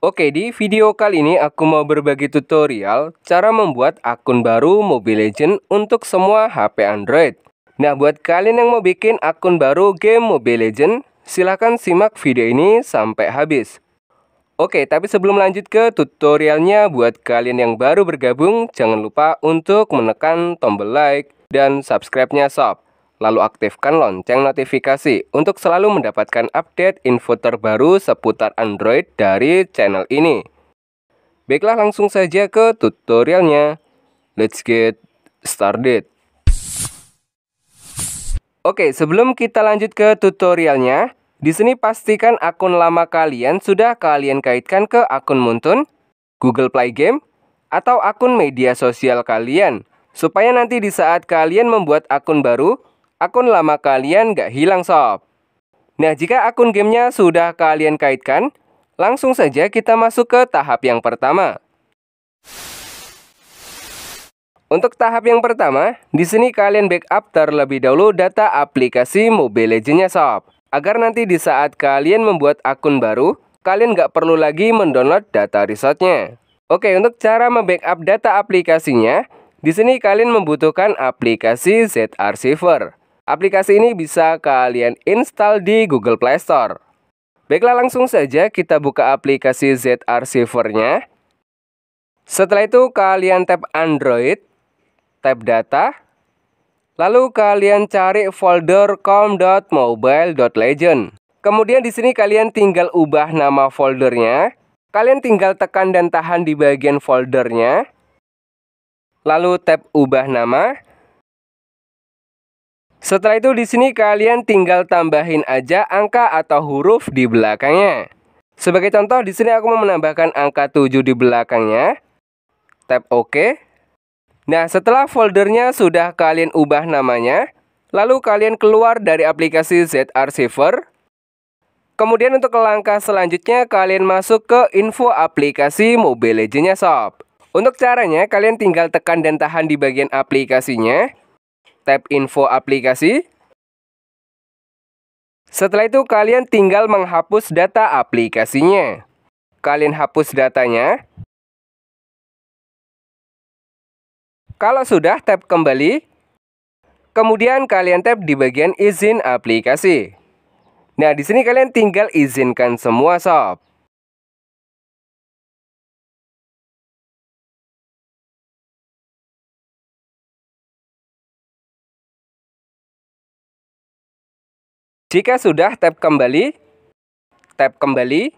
Oke, di video kali ini aku mau berbagi tutorial cara membuat akun baru Mobile Legends untuk semua HP Android. Nah, buat kalian yang mau bikin akun baru game Mobile Legends, silahkan simak video ini sampai habis. Oke, tapi sebelum lanjut ke tutorialnya, buat kalian yang baru bergabung, jangan lupa untuk menekan tombol like dan subscribe-nya sob lalu aktifkan lonceng notifikasi untuk selalu mendapatkan update info terbaru seputar Android dari channel ini. Baiklah langsung saja ke tutorialnya. Let's get started. Oke, sebelum kita lanjut ke tutorialnya, di sini pastikan akun lama kalian sudah kalian kaitkan ke akun Muntun, Google Play Game, atau akun media sosial kalian, supaya nanti di saat kalian membuat akun baru, akun lama kalian gak hilang sob. Nah, jika akun gamenya sudah kalian kaitkan, langsung saja kita masuk ke tahap yang pertama. Untuk tahap yang pertama, di sini kalian backup terlebih dahulu data aplikasi Mobile Legends-nya sob. Agar nanti di saat kalian membuat akun baru, kalian gak perlu lagi mendownload data resortnya. Oke, untuk cara membackup data aplikasinya, di sini kalian membutuhkan aplikasi ZR Saver. Aplikasi ini bisa kalian install di Google Play Store. Baiklah langsung saja kita buka aplikasi ZR Saver-nya. Setelah itu kalian tap Android, tap data, lalu kalian cari folder com.mobile.legend. Kemudian di sini kalian tinggal ubah nama foldernya. Kalian tinggal tekan dan tahan di bagian foldernya. Lalu tap ubah nama. Setelah itu di sini kalian tinggal tambahin aja angka atau huruf di belakangnya. Sebagai contoh di sini aku mau menambahkan angka 7 di belakangnya. Tap OK. Nah, setelah foldernya sudah kalian ubah namanya, lalu kalian keluar dari aplikasi zr saver Kemudian untuk langkah selanjutnya kalian masuk ke info aplikasi Mobile Legends-nya sob. Untuk caranya kalian tinggal tekan dan tahan di bagian aplikasinya tab info aplikasi. Setelah itu kalian tinggal menghapus data aplikasinya. Kalian hapus datanya. Kalau sudah, tap kembali. Kemudian kalian tap di bagian izin aplikasi. Nah, di sini kalian tinggal izinkan semua sob. Jika sudah, tap kembali. Tap kembali.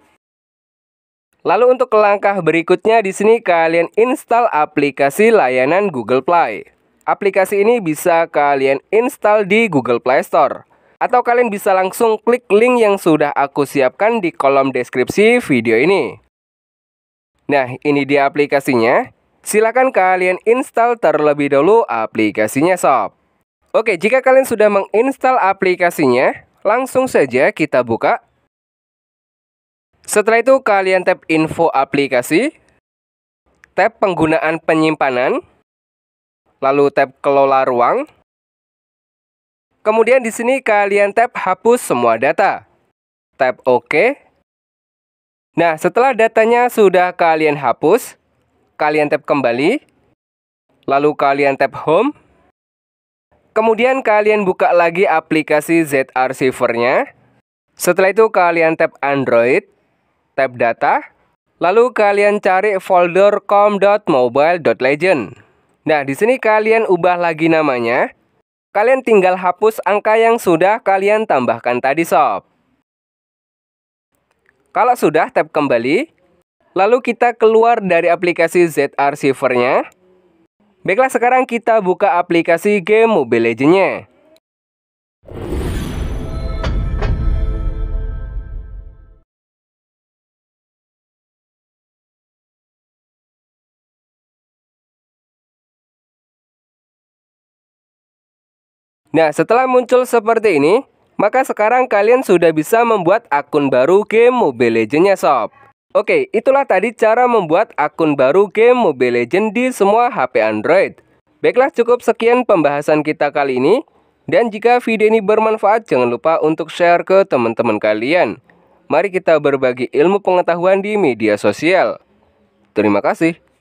Lalu untuk langkah berikutnya di sini kalian install aplikasi layanan Google Play. Aplikasi ini bisa kalian install di Google Play Store. Atau kalian bisa langsung klik link yang sudah aku siapkan di kolom deskripsi video ini. Nah, ini dia aplikasinya. Silakan kalian install terlebih dahulu aplikasinya sob. Oke, jika kalian sudah menginstal aplikasinya, Langsung saja kita buka. Setelah itu kalian tap info aplikasi, tap penggunaan penyimpanan, lalu tap kelola ruang. Kemudian di sini kalian tap hapus semua data. Tap OK. Nah, setelah datanya sudah kalian hapus, kalian tap kembali, lalu kalian tap home. Kemudian kalian buka lagi aplikasi ZR Receiver-nya. Setelah itu kalian tap Android, tap data, lalu kalian cari folder com.mobile.legend. Nah, di sini kalian ubah lagi namanya. Kalian tinggal hapus angka yang sudah kalian tambahkan tadi sob. Kalau sudah, tap kembali. Lalu kita keluar dari aplikasi ZR Receiver-nya. Baiklah sekarang kita buka aplikasi game Mobile Legends-nya. Nah, setelah muncul seperti ini, maka sekarang kalian sudah bisa membuat akun baru game Mobile Legends-nya, Sob. Oke, itulah tadi cara membuat akun baru game Mobile Legends di semua HP Android. Baiklah cukup sekian pembahasan kita kali ini. Dan jika video ini bermanfaat, jangan lupa untuk share ke teman-teman kalian. Mari kita berbagi ilmu pengetahuan di media sosial. Terima kasih.